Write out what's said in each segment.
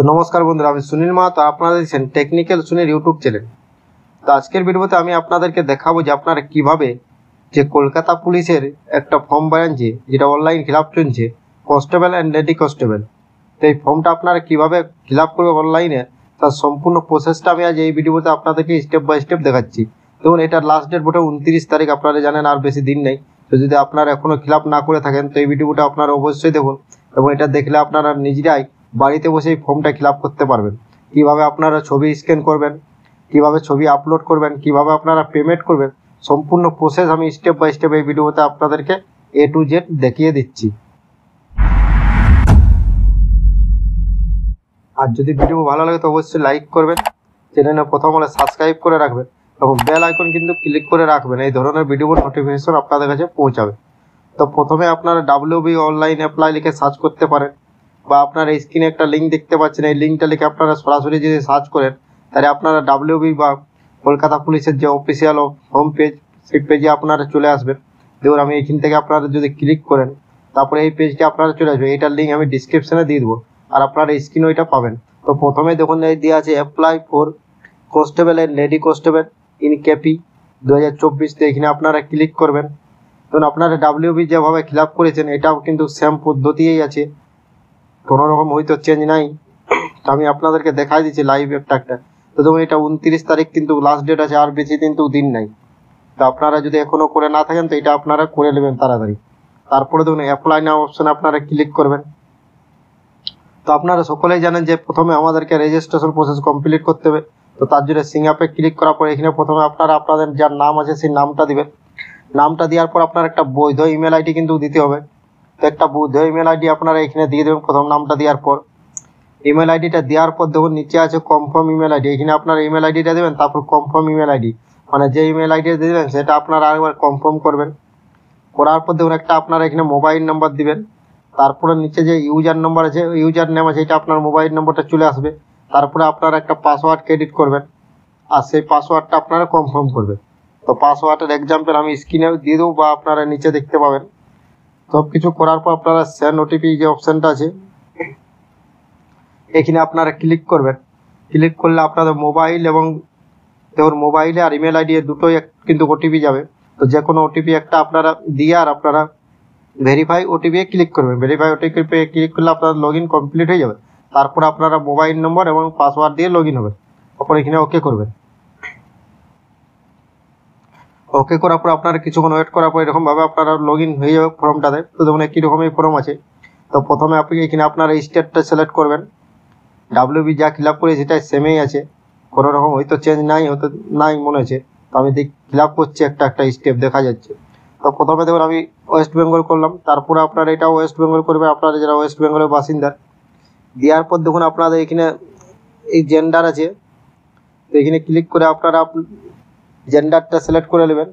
তো নমস্কার বন্ধুরা আমি সুনীল মাহাতো আপনারা দেখছেন টেকনিক্যাল সুনীল ইউটিউব চ্যানেল তো আজকের ভিডিওতে আমি আপনাদেরকে দেখাবো যে আপনারা কিভাবে যে কলকাতা পুলিশের একটা ফর্ম বানাচ্ছে যেটা অনলাইন ফিল আপ চলছে কনস্টেবল অ্যান্ড লেডি কনস্টেবল তো এই ফর্মটা আপনারা কীভাবে ফিল আপ করবে অনলাইনে তার সম্পূর্ণ প্রসেসটা আমি আজ এই ভিডিওতে আপনাদেরকে স্টেপ বাই স্টেপ দেখাচ্ছি দেখুন এটা লাস্ট ডেট বোটে উনত্রিশ তারিখ আপনারা জানেন আর বেশি দিন নেই তো যদি আপনারা এখনও ফিল আপ না করে থাকেন তো এই ভিডিওটা আপনারা অবশ্যই দেখুন এবং এটা দেখলে আপনারা নিজেরাই বাড়িতে বসে এই ফর্মটা ফিল করতে পারবেন কিভাবে আপনারা ছবি স্ক্যান করবেন কিভাবে ছবি আপলোড করবেন কিভাবে আপনারা পেমেন্ট করবেন সম্পূর্ণ প্রসেস আমি স্টেপ বাই স্টেপ এই ভিডিওতে আপনাদেরকে এ টু জেড দেখিয়ে দিচ্ছি আর যদি ভিডিও ভালো লাগে তো অবশ্যই লাইক করবেন চ্যানেলে প্রথম হলে সাবস্ক্রাইব করে রাখবেন এবং বেল আইকন কিন্তু ক্লিক করে রাখবেন এই ধরনের ভিডিওর নোটিফিকেশন আপনাদের কাছে পৌঁছাবে তো প্রথমে আপনারা ডাব্লিউবি অনলাইন অ্যাপ্লাই লিখে সার্চ করতে পারেন বা আপনারা স্ক্রিনে একটা লিঙ্ক দেখতে পাচ্ছেন এই লিঙ্কটা লিখে আপনারা সরাসরি যদি সার্চ করেন তাহলে আপনারা ডাব্লিউবি বা কলকাতা পুলিশের যে অফিসিয়াল হোম পেজ সেই পেজে আপনারা চলে আসবেন দেখুন আমি এখান থেকে আপনারা যদি ক্লিক করেন তারপরে এই পেজটি আপনারা চলে আসবে এটার লিঙ্ক আমি ডিসক্রিপশানে দিয়ে দেবো আর আপনারা স্ক্রিন ওইটা পাবেন তো প্রথমে দেখুন এই দেওয়া আছে apply for constable and lady constable in KP দু হাজার চব্বিশতে এখানে আপনারা ক্লিক করবেন ধরুন আপনারা ডাব্লিউবি যেভাবে খিলাপ করেছেন এটাও কিন্তু সেম পদ্ধতিই আছে কোনো রকম হয়তো চেঞ্জ নাই আমি আপনাদেরকে দেখাই দিচ্ছি লাইভ একটা একটা তো দেখুন এটা উনত্রিশ তারিখ কিন্তু লাস্ট ডেট আছে আর বেশি কিন্তু দিন নাই তো আপনারা যদি এখনও করে না থাকেন তো এটা আপনারা করে নেবেন তাড়াতাড়ি তারপরে দেখুন অ্যাপ্লাই নাও অপশানে আপনারা ক্লিক করবেন তো আপনারা সকলেই জানেন যে প্রথমে আমাদেরকে রেজিস্ট্রেশন প্রসেস কমপ্লিট করতে হবে তো তার জন্য অ্যাপে ক্লিক করার পর এখানে প্রথমে আপনারা আপনাদের যার নাম আছে সেই নামটা দিবেন নামটা দেওয়ার পর আপনার একটা বৈধ ইমেল আইডি কিন্তু দিতে হবে তো একটা ইমেল আইডি আপনারা এখানে দিয়ে দেবেন প্রথম নামটা দেওয়ার পর ইমেল আইডিটা দেওয়ার পর দেখুন নিচে আছে কনফার্ম ইমেল আইডি এখানে আপনারা ইমেল আইডিটা দেবেন তারপর কনফার্ম ইমেল আইডি মানে যে ইমেল আইডি দেবেন সেটা আপনারা আরেকবার কনফার্ম করবেন করার পর দেখুন একটা আপনারা এখানে মোবাইল নাম্বার দিবেন তারপরে নিচে যে ইউজার নাম্বার আছে ইউজার নেম আছে এটা আপনার মোবাইল নম্বরটা চলে আসবে তারপরে আপনারা একটা পাসওয়ার্ড ক্রেডিট করবেন আর সেই পাসওয়ার্ডটা আপনারা কনফার্ম করবেন তো পাসওয়ার্ডের এক্সাম্পল আমি স্ক্রিনে দিয়ে দেবো বা আপনারা নিচে দেখতে পাবেন সব কিছু করার পর আপনারা সেন্ড ওটিপি যে অপশানটা আছে এখানে আপনারা ক্লিক করবেন ক্লিক করলে আপনাদের মোবাইল এবং তোর মোবাইলে আর ইমেল আইডি দুটোই কিন্তু ওটিপি যাবে তো যে কোনো ওটিপি একটা আপনারা দিয়ে আর আপনারা ভেরিফাই ওটিপি ক্লিক করবেন ভেরিফাই ওটিপি ক্লিক করলে আপনার লগ ইন কমপ্লিট হয়ে যাবে তারপর আপনারা মোবাইল নম্বর এবং পাসওয়ার্ড দিয়ে লগ ইন হবেন তারপর এখানে ওকে করবেন ওকে করার পর আপনারা কিছুক্ষণ ওয়েট করার পর এরকমভাবে আপনারা লগ ইন হয়ে যাবে ফর্মটাতে তো দেখুন একই রকমই ফর্ম আছে তো প্রথমে আপনি এখানে আপনারা স্টেটটা সিলেক্ট করবেন ডাব্লিউ বি যা ফিল আপ করে সেটা সেমেই আছে কোনো রকম হয়তো চেঞ্জ নাই হয়তো নাই মনে হচ্ছে তো আমি দেখ ফিল আপ করছি একটা একটা স্টেপ দেখা যাচ্ছে তো প্রথমে দেখুন আমি ওয়েস্ট বেঙ্গল করলাম তারপরে আপনারা এটা ওয়েস্ট বেঙ্গল করবে আপনারা যারা ওয়েস্ট বেঙ্গলের বাসিন্দার দেওয়ার পর দেখুন আপনাদের এখানে এই জেন্ডার আছে তো এখানে ক্লিক করে আপনারা জেন্ডারটা সিলেক্ট করে নেবেন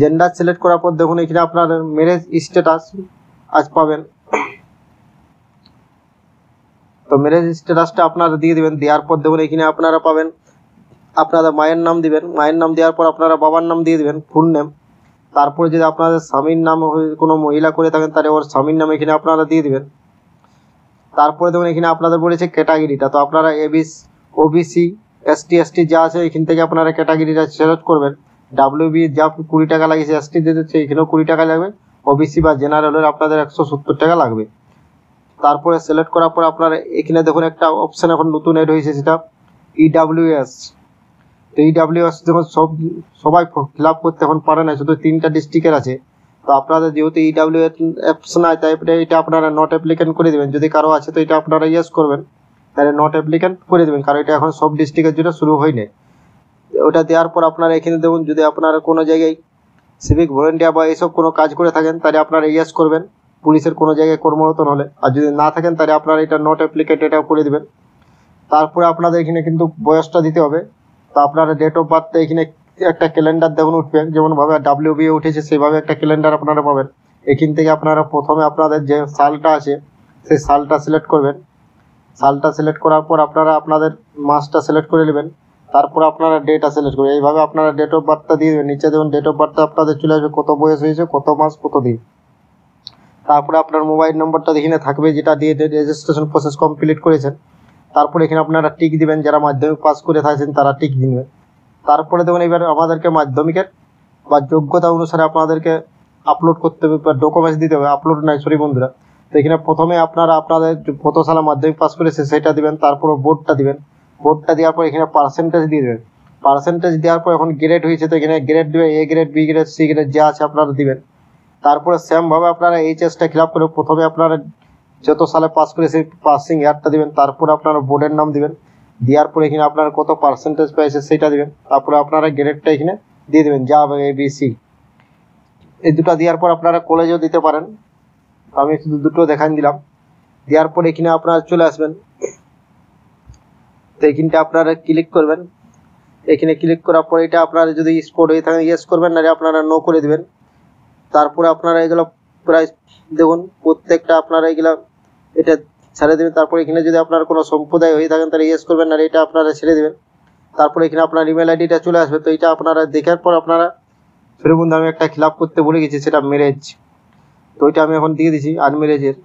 জেন্ডার সিলেক্ট করার পর দেখুন এখানে আপনার ম্যারেজ স্ট্যাটাস আজ পাবেন তো ম্যারেজ স্ট্যাটাসটা আপনারা দিয়ে দেবেন দেওয়ার পর দেখুন এখানে আপনারা পাবেন আপনারা মায়ের নাম দিবেন মায়ের নাম দেওয়ার পর আপনারা বাবার নাম দিয়ে দেবেন ফুল নেম তারপরে যদি আপনাদের স্বামীর নাম কোনো মহিলা করে থাকেন তাহলে ওর স্বামীর নাম এখানে আপনারা দিয়ে দিবেন তারপরে দেখুন এখানে আপনাদের বলেছে ক্যাটাগরিটা তো আপনারা এবিস ওবিসি এসটি এসটি যা আছে এখান থেকে আপনারা ক্যাটাগরিটা সিলেক্ট করবেন ডাব্লিউ বি যা কুড়ি টাকা লাগিয়েছে এসটি দিতে এখানেও কুড়ি টাকা লাগবে ওবিসি বা জেনারেলের আপনাদের একশো সত্তর টাকা লাগবে তারপরে সিলেক্ট করার পর আপনারা এখানে দেখুন একটা অপশান এখন নতুন এড হয়েছে সেটা ইডাব্লিউএস e তো ইডাব্লিউএস e যখন সব সবাই ফিল আপ করতে এখন পারে না শুধু তিনটা ডিস্ট্রিক্টের আছে তো আপনাদের যেহেতু ইডাব্লিউ e এস নাই তাই এটা আপনারা নট অ্যাপ্লিকেন্ট করে দেবেন যদি কারো আছে তো এটা আপনারা ইয়েস করবেন তাহলে নট অ্যাপ্লিকেন্ট করে দেবেন কারণ এটা এখন সব ডিস্ট্রিক্টের জন্য শুরু হয়নি ওটা দেওয়ার পর আপনারা এখানে দেখুন যদি আপনারা কোনো জায়গায় সিভিক ভলেন্টিয়ার বা এইসব কোনো কাজ করে থাকেন তাহলে আপনারা ইয়াস করবেন পুলিশের কোনো জায়গায় কর্মরত হলে আর যদি না থাকেন তাহলে আপনারা এটা নট অ্যাপ্লিকেট এটাও করে দেবেন তারপরে আপনাদের এখানে কিন্তু বয়সটা দিতে হবে তো আপনারা ডেট অফ বার্থটা এখানে একটা ক্যালেন্ডার দেখুন উঠবেন যেমনভাবে ডাব্লিউ বিএ উঠেছে সেভাবে একটা ক্যালেন্ডার আপনারা পাবেন এখান থেকে আপনারা প্রথমে আপনাদের যে সালটা আছে সেই সালটা সিলেক্ট করবেন সালটা সিলেক্ট করার পর আপনারা আপনাদের মাসটা সিলেক্ট করে নেবেন তারপর আপনারা ডেটা সিলেক্ট করবেন এইভাবে আপনারা ডেট অফ বার্থটা দিয়ে দেবেন নিচে দেবেন ডেট অফ বার্থটা আপনাদের চলে আসবে কত বয়স হয়েছে কত মাস কত দিন তারপরে আপনার মোবাইল নম্বরটা এখানে থাকবে যেটা দিয়ে রেজিস্ট্রেশন প্রসেস কমপ্লিট করেছেন তারপরে এখানে আপনারা টিক দিবেন যারা মাধ্যমিক পাস করে থাকেন তারা টিক দিবেন তারপরে দেখুন এবার আমাদেরকে মাধ্যমিকের বা যোগ্যতা অনুসারে আপনাদেরকে আপলোড করতে হবে বা ডকুমেন্টস দিতে হবে আপলোড নাই সরি বন্ধুরা তো এখানে প্রথমে আপনারা আপনাদের কত মাধ্যমিক পাস করেছে সেটা দিবেন তারপর বোর্ডটা দিবেন বোর্ডটা দেওয়ার পর এখানে পার্সেন্টেজ দিয়ে দেবেন পার্সেন্টেজ দেওয়ার পর এখন গ্রেড হয়েছে তো এখানে গ্রেড দেবে A grade B grade C grade যা আছে আপনারা দিবেন তারপরে সেমভাবে আপনারা এইচএসটা আপ করে প্রথমে আপনারা যত সালে পাস করেছে পাসিং ইয়ারটা দিবেন তারপর আপনারা বোর্ডের নাম দিবেন দেওয়ার পর এখানে আপনার কত পার্সেন্টেজ পেয়েছে সেটা দিবেন তারপরে আপনারা গ্রেডটা এখানে দিয়ে দেবেন যা হবে এ বি সি এই দুটো দেওয়ার পর আপনারা কলেজেও দিতে পারেন আমি শুধু দুটো দেখান দিলাম দেওয়ার পর এখানে আপনারা চলে আসবেন তো এখানটা আপনারা ক্লিক করবেন এখানে ক্লিক করার পর এটা আপনারা যদি স্পোর্ট হয়ে থাকেন ইয়েস করবেন না আপনারা নো করে দেবেন তারপরে আপনারা এগুলো প্রায় দেখুন প্রত্যেকটা আপনারা এগুলো এটা ছেড়ে দেবেন তারপর এখানে যদি আপনার কোনো সম্প্রদায় হয়ে থাকেন তাহলে ইয়েস করবেন না এটা আপনারা ছেড়ে দেবেন তারপরে এখানে আপনার ইমেল আইডিটা চলে আসবে তো এটা আপনারা দেখার পর আপনারা ফের আমি একটা খিলাপ করতে বলে গেছি সেটা মেরেজ তো ওইটা আমি এখন দিয়ে দিছি আনমেরেজের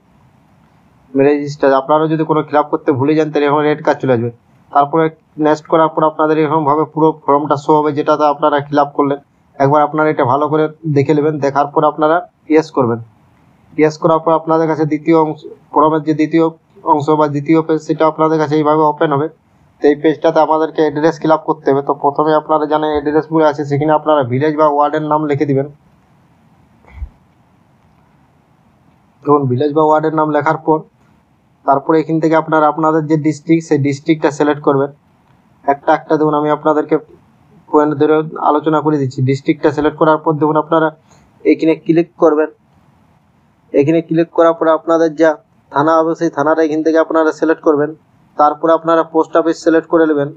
মেরেজটা আপনারাও যদি কোনো ফিল করতে ভুলে যান তাহলে এখন রেড কাজ চলে আসবে তারপরে নেক্সট করার পর আপনাদের এরকমভাবে পুরো ফর্মটা শো হবে যেটাতে আপনারা ফিল করলেন একবার আপনারা এটা ভালো করে দেখে নেবেন দেখার পর আপনারা ইয়েস করবেন ইয়েস করার পর আপনাদের কাছে দ্বিতীয় অংশ ফর্মের যে দ্বিতীয় অংশ বা দ্বিতীয় পেজ সেটা আপনাদের কাছে এইভাবে ওপেন হবে তো এই পেজটাতে আমাদেরকে অ্যাড্রেস ফিল করতে হবে তো প্রথমে আপনারা জানেন অ্যাড্রেসগুলো আছে সেখানে আপনারা ভিলেজ বা ওয়ার্ডের নাম লিখে দেবেন ধরুন ভিলেজ বা ওয়ার্ডের নাম লেখার পর তারপরে এখান থেকে আপনার আপনাদের যে ডিস্ট্রিক্ট সেই ডিস্ট্রিক্টটা সিলেক্ট করবেন একটা একটা দেখুন আমি আপনাদেরকে পয়েন্ট ধরে আলোচনা করে দিচ্ছি ডিস্ট্রিক্টটা সিলেক্ট করার পর দেখুন আপনারা এখানে ক্লিক করবেন এখানে ক্লিক করার পরে আপনাদের যা থানা হবে সেই থানাটা এখান থেকে আপনারা সিলেক্ট করবেন তারপরে আপনারা পোস্ট অফিস সিলেক্ট করে নেবেন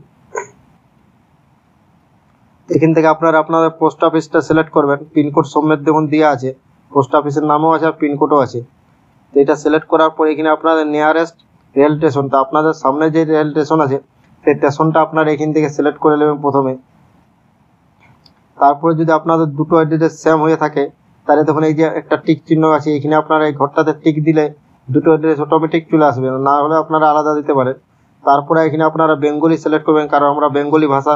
এখান থেকে আপনারা আপনাদের পোস্ট অফিসটা সিলেক্ট করবেন পিনকোড সমেত দেখুন দেওয়া আছে পোস্ট অফিসের নামও আছে আর পিনকোডও আছে তো এটা সিলেক্ট করার পর এখানে আপনাদের নিয়ারেস্ট রেল স্টেশন তো আপনাদের সামনে যে রেল স্টেশন আছে সেই স্টেশনটা আপনার এখান থেকে সিলেক্ট করে নেবেন প্রথমে তারপরে যদি আপনাদের দুটো অ্যাড্রেস সেম হয়ে থাকে তাহলে তখন এই যে একটা টিক চিহ্ন আছে এখানে আপনারা এই ঘরটাতে টিক দিলে দুটো অ্যাড্রেস অটোমেটিক চলে আসবে না হলে আপনারা আলাদা দিতে পারেন তারপরে এখানে আপনারা বেঙ্গলি সিলেক্ট করবেন কারণ আমরা বেঙ্গলি ভাষা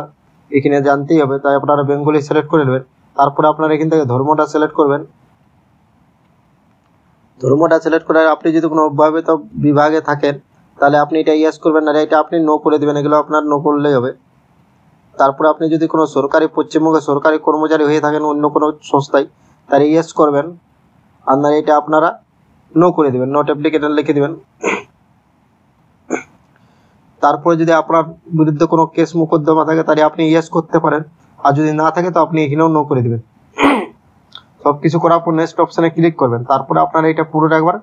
এখানে জানতেই হবে তাই আপনারা বেঙ্গলি সিলেক্ট করে নেবেন তারপরে আপনারা এখান থেকে ধর্মটা সিলেক্ট করবেন ধর্মটা সিলেক্ট করে আপনি যদি অভাবে তো বিভাগে থাকেন তাহলে আপনি এটা ইয়াস করবেন না এটা আপনি নো করে দেবেন এগুলো আপনার নো করলেই হবে তারপর আপনি যদি কোনো সরকারি পশ্চিমবঙ্গে সরকারি কর্মচারী হয়ে থাকেন অন্য কোনো সংস্থায় তাহলে ইয়েস করবেন আর না এটা আপনারা নো করে দেবেন নোট অ্যাপ্লিকেশন লিখে দেবেন তারপরে যদি আপনার বিরুদ্ধে কোনো কেস মোকদ্দমা থাকে তাহলে আপনি ইয়েস করতে পারেন আর যদি না থাকে তো আপনি এখানেও নো করে দেবেন সব কিছু করার পর নেক্সট অপশানে ক্লিক করবেন তারপরে আপনারা এটা পুরোটা একবার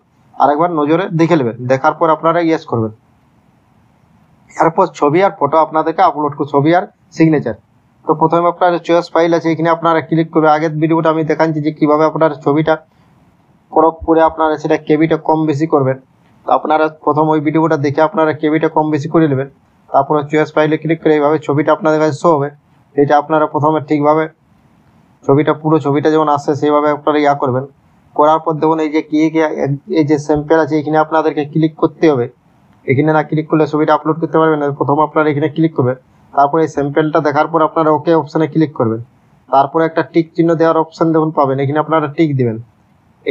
আরেকবার নজরে দেখে নেবেন দেখার পর আপনারা ইয়েস করবেন এরপর ছবি আর ফটো আপনাদেরকে আপলোড করুন ছবি আর সিগনেচার তো প্রথমে আপনার চয়েস ফাইল আছে এখানে আপনারা ক্লিক করবেন আগের ভিডিওটা আমি দেখাচ্ছি যে কীভাবে আপনার ছবিটা ক্রপ করে আপনারা সেটা কেবিটা কম বেশি করবেন তো আপনারা প্রথম ওই ভিডিওটা দেখে আপনারা কেবিটা কম বেশি করে নেবেন তারপরে চয়েস ফাইলে ক্লিক করে এইভাবে ছবিটা আপনাদের কাছে শো হবে এটা আপনারা প্রথমে ঠিকভাবে ছবিটা পুরো ছবিটা যেমন আসছে সেইভাবে আপনারা ইয়া করবেন করার পর দেখুন এই যে কি এই যে স্যাম্পেল আছে এখানে আপনাদেরকে ক্লিক করতে হবে এখানে না ক্লিক করলে ছবিটা আপলোড করতে পারবেন না প্রথম আপনারা এখানে ক্লিক করবেন তারপরে এই স্যাম্পেলটা দেখার পর আপনারা ওকে অপশানে ক্লিক করবেন তারপরে একটা টিক চিহ্ন দেওয়ার অপশান দেখুন পাবেন এখানে আপনারা টিক দিবেন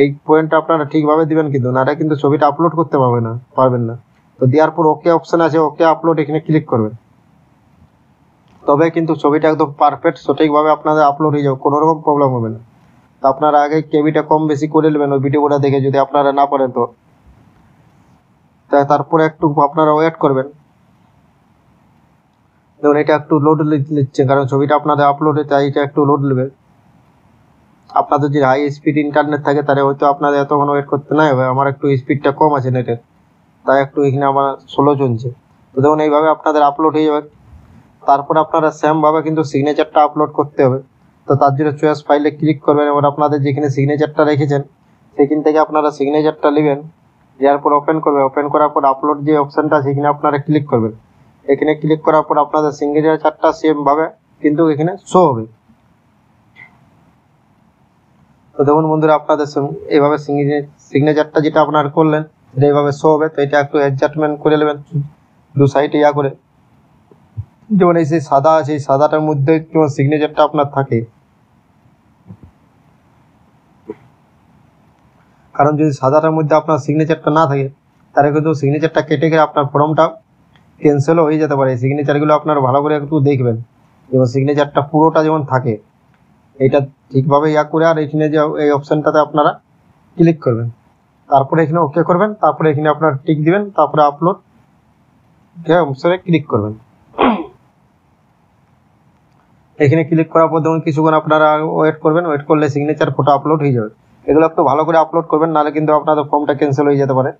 এই পয়েন্টটা আপনারা ঠিকভাবে দিবেন কিন্তু এটা কিন্তু ছবিটা আপলোড করতে পারবে না পারবেন না তো দেওয়ার পর ওকে অপশান আছে ওকে আপলোড এখানে ক্লিক করবেন তবে কিন্তু ছবিটা একদম পারফেক্ট সঠিকভাবে আপনাদের আপলোড হয়ে যাবে কোনো রকম প্রবলেম হবে না তো আপনারা আগে কেবিটা কম বেশি করে নেবেন ওই ভিডিওটা দেখে যদি আপনারা না পারেন তো তারপরে একটু আপনারা ওয়েট করবেন ধরুন এটা একটু লোড নিচ্ছে কারণ ছবিটা আপনাদের আপলোড তাই এটা একটু লোড নেবে আপনাদের যদি হাই স্পিড ইন্টারনেট থাকে তাহলে হয়তো আপনাদের এতক্ষণ ওয়েট করতে নাই হবে আমার একটু স্পিডটা কম আছে নেটের তাই একটু এখানে আমার স্লো চলছে তো দেখুন এইভাবে আপনাদের আপলোড হয়ে যাবে তারপর আপনারা সেমভাবে কিন্তু সিগনেচারটা আপলোড করতে হবে তো তার জন্য চয়েস ফাইলে ক্লিক করবেন এবার আপনাদের যেখানে সিগনেচারটা রেখেছেন সেখান থেকে আপনারা সিগনেচারটা নেবেন দেওয়ার পর ওপেন করবে ওপেন করার পর আপলোড যে অপশানটা সেখানে আপনারা ক্লিক করবেন এখানে ক্লিক করার পর আপনাদের সিগনেচার চারটা সেমভাবে কিন্তু এখানে শো হবে তো দেখুন বন্ধুরা আপনাদের এইভাবে সিগনেচারটা যেটা আপনার করলেন সেটা এইভাবে শো হবে তো এটা একটু অ্যাডজাস্টমেন্ট করে নেবেন দু সাইডে ইয়া করে যেমন এই যে সাদা আছে এই সাদাটার মধ্যে যেমন সিগনেচারটা আপনার থাকে কারণ যদি সাদাটার মধ্যে আপনার সিগনেচারটা না থাকে তাহলে কিন্তু সিগনেচারটা কেটে গেলে আপনার ফর্মটা ক্যান্সেলও হয়ে যেতে পারে সিগনেচারগুলো আপনার ভালো করে একটু দেখবেন যেমন সিগনেচারটা পুরোটা যেমন থাকে এটা ঠিকভাবে ইয়া করে আর এখানে যে এই অপশানটাতে আপনারা ক্লিক করবেন তারপরে এখানে ওকে করবেন তারপরে এখানে আপনার টিক দিবেন তারপরে আপলোড ক্লিক করবেন এখানে ক্লিক করার পর দেখুন কিছুক্ষণ আপনারা ওয়েট করবেন ওয়েট করলে সিগনেচার ফটো আপলোড হয়ে যাবে এগুলো একটু ভালো করে আপলোড করবেন নাহলে কিন্তু আপনাদের ফর্মটা ক্যান্সেল হয়ে যেতে পারে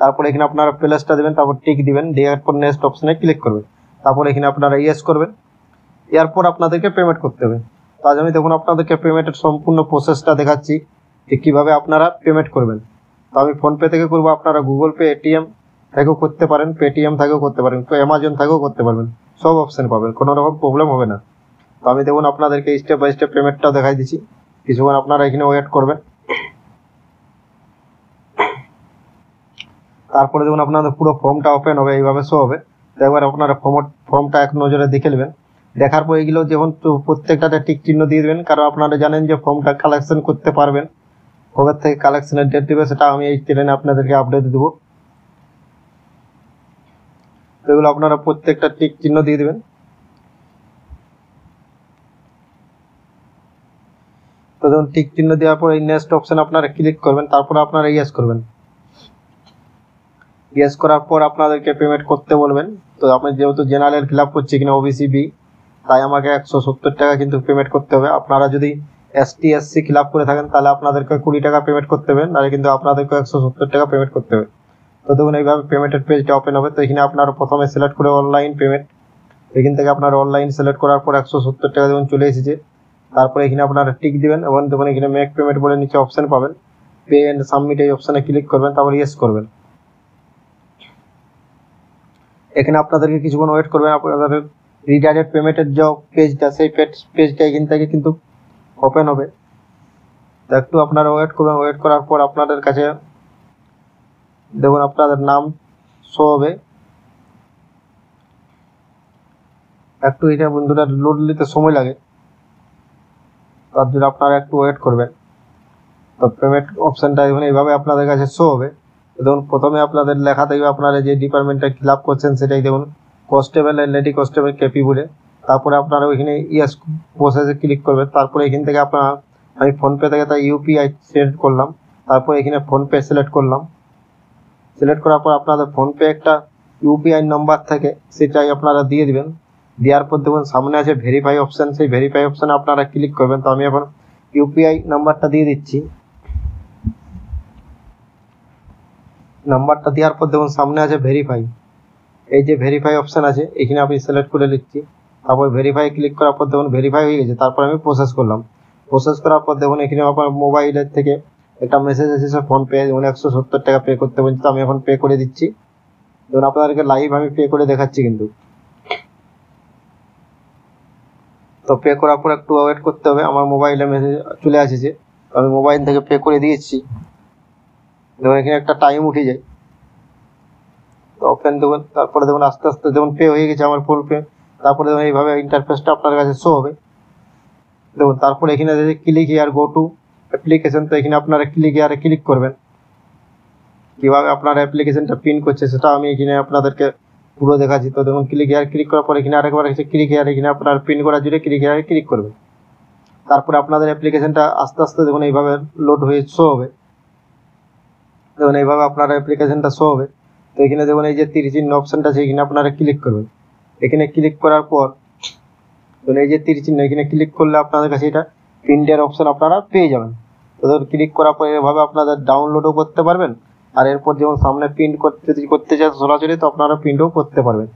তারপর এখানে আপনারা প্লেসটা দেবেন তারপর টিক দিবেন দেওয়ার পর নেক্সট অপশানে ক্লিক করবেন তারপর এখানে আপনারা ইয়েস করবেন এরপর আপনাদেরকে পেমেন্ট করতে হবে তো আজ আমি দেখুন আপনাদেরকে পেমেন্টের সম্পূর্ণ প্রসেসটা দেখাচ্ছি যে কীভাবে আপনারা পেমেন্ট করবেন তো আমি ফোনপে থেকে করবো আপনারা গুগল পে এটিএম থেকেও করতে পারেন পেটিএম থেকেও করতে পারেন তো অ্যামাজন থেকেও করতে পারবেন সব অপশান পাবেন কোনো রকম প্রবলেম হবে না তো আমি দেখুন আপনাদেরকে স্টেপ বাই স্টেপ পেমেন্টটা দেখাই দিচ্ছি কিছুক্ষণ আপনারা এখানে ওয়েট করবেন তারপরে দেখুন আপনাদের পুরো ফর্মটা ওপেন হবে এইভাবে শো হবে তো একবার আপনারা ফর্ম ফর্মটা এক নজরে দেখে নেবেন দেখার পর এগুলো যখন প্রত্যেকটাতে টিক চিহ্ন দিয়ে দেবেন কারণ আপনারা জানেন যে ফর্মটা কালেকশন করতে পারবেন কবে থেকে কালেকশনের ডেট দেবে সেটা আমি এই ট্রেনে আপনাদেরকে আপডেট দেবো তো এগুলো আপনারা প্রত্যেকটা টিক চিহ্ন দিয়ে দেবেন কারণ টিক চিহ্ন দেওয়ার পর এই নেক্সট অপশন আপনারা ক্লিক করবেন তারপর আপনারা ইয়েস করবেন ইয়েস করার পর আপনাদেরকে পেমেন্ট করতে বলবেন তো আপনি যেহেতু জেনারেল ফিল আপ করছি কিনা ওবিসি বি তাই আমাকে একশো সত্তর টাকা কিন্তু পেমেন্ট করতে হবে আপনারা যদি এসটি এসসি ফিল আপ করে থাকেন তাহলে আপনাদেরকে কুড়ি টাকা পেমেন্ট করতে হবে নাহলে কিন্তু আপনাদেরকে একশো সত্তর টাকা পেমেন্ট করতে হবে তো দেখুন এইভাবে পেমেন্টের পেজটা ওপেন হবে তো এখানে আপনারা প্রথমে সিলেক্ট করে অনলাইন পেমেন্ট এখান থেকে আপনার অনলাইন সিলেক্ট করার পর একশো সত্তর টাকা যখন চলে এসেছে তারপরে এখানে আপনারা টিক দিবেন এবং তখন এখানে মেক পেমেন্ট বলে নিচে অপশান পাবেন পে অ্যান্ড সাবমিট এই অপশানে ক্লিক করবেন তারপর ইয়েস করবেন এখানে আপনাদেরকে কিছুক্ষণ ওয়েট করবেন আপনাদের রিডাইরেক্ট পেমেন্টের যে পেজটা সেই পেজটা এখান থেকে কিন্তু ওপেন হবে তো একটু আপনারা ওয়েট করবেন ওয়েট করার পর আপনাদের কাছে দেখুন আপনাদের নাম শো হবে একটু এটা বন্ধুরা লোড নিতে সময় লাগে তার জন্য আপনারা একটু ওয়েট করবেন তো পেমেন্ট অপশানটা এখানে এইভাবে আপনাদের কাছে শো হবে দেখুন প্রথমে আপনাদের লেখা থাকবে আপনারা যে ডিপার্টমেন্টটা ফিল আপ করছেন সেটাই দেখুন constable and lady constable KP বলে তারপরে আপনারা ওইখানে ইয়াস প্রসেসে ক্লিক করবেন তারপরে এখান থেকে আপনারা আমি ফোনপে থেকে তাই ইউপিআই সিলেক্ট করলাম তারপর এখানে ফোনপে সিলেক্ট করলাম সিলেক্ট করার পর আপনাদের ফোনপে একটা ইউপিআই নাম্বার থাকে সেটাই আপনারা দিয়ে দেবেন দেওয়ার পর দেখুন সামনে আছে ভেরিফাই অপশান সেই ভেরিফাই অপশানে আপনারা ক্লিক করবেন তো আমি এখন ইউপিআই নাম্বারটা দিয়ে দিচ্ছি নাম্বারটা দেওয়ার পর দেখুন সামনে আছে ভেরিফাই এই যে ভেরিফাই অপশান আছে এখানে আপনি সিলেক্ট করে নিচ্ছি তারপর ভেরিফাই ক্লিক করার পর দেখুন ভেরিফাই হয়ে গেছে তারপর আমি প্রসেস করলাম প্রসেস করার পর দেখুন এখানে আপনার মোবাইলের থেকে একটা মেসেজ এসেছে ফোনপে যেমন একশো সত্তর টাকা পে করতে বলছি তো আমি এখন পে করে দিচ্ছি ধরুন আপনাদেরকে লাইভ আমি পে করে দেখাচ্ছি কিন্তু তো পে করার পর একটু ওয়েট করতে হবে আমার মোবাইলে মেসেজ চলে আসেছে আমি মোবাইল থেকে পে করে দিয়েছি দেখুন এখানে একটা টাইম উঠে যায় তো ওপেন দেবেন তারপরে দেখুন আস্তে আস্তে দেখুন পে হয়ে গেছে আমার ফোন পে তারপরে দেখুন এইভাবে ইন্টারফেসটা আপনার কাছে শো হবে দেখুন তারপরে এখানে আছে click here go to application তো এখানে আপনারা ক্লিক ইয়ারে ক্লিক করবেন কীভাবে আপনার অ্যাপ্লিকেশনটা পিন করছে সেটা আমি এখানে আপনাদেরকে পুরো দেখা যেত দেখুন ক্লিক হেয়ার ক্লিক করার পরে কিনা আরেকবার এসে ক্লিক হেয়ার এখানে আপনার প্রিন্ট করার জুড়ে ক্লিক হেয়ারে ক্লিক করবে তারপরে আপনাদের অ্যাপ্লিকেশনটা আস্তে আস্তে দেখুন এইভাবে লোড হয়ে শো হবে দেখুন এইভাবে আপনার অ্যাপ্লিকেশনটা শো হবে তো এখানে দেখুন এই যে চিহ্ন অপশানটা আছে এখানে আপনারা ক্লিক করবেন এখানে ক্লিক করার পর দেখুন এই যে চিহ্ন এখানে ক্লিক করলে আপনাদের কাছে এটা প্রিন্টের অপশান আপনারা পেয়ে যাবেন তো ধরুন ক্লিক করার পর এভাবে আপনাদের ডাউনলোডও করতে পারবেন আর এরপর যেমন সামনে প্রিন্ট করতে করতে চান সরাসরি তো আপনারা প্রিন্টও করতে পারবেন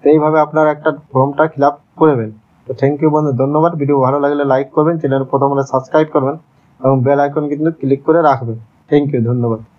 তো এইভাবে আপনারা একটা ফর্মটা ফিল আপ করবেন তো থ্যাংক ইউ বন্ধু ধন্যবাদ ভিডিও ভালো লাগলে লাইক করবেন চ্যানেল প্রথমে সাবস্ক্রাইব করবেন এবং বেল আইকন কিন্তু ক্লিক করে রাখবেন থ্যাংক ইউ ধন্যবাদ